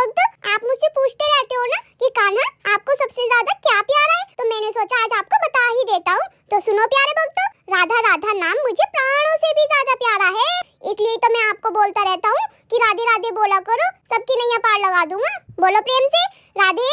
अरे आप मुझसे पूछते रहते हो ना कि कान्हा आपको सबसे ज्यादा क्या प्यारा है तो मैंने सोचा आज आपको बता ही देता हूँ तो सुनो प्यारे बग्दू राधा राधा नाम मुझे प्राणों से भी ज्यादा प्यारा है इसलिए तो मैं आपको बोलता रहता हूँ कि राधे राधे बोला करो सबकी नैया पार लगा दूंगा बोलो प्रेम से राधे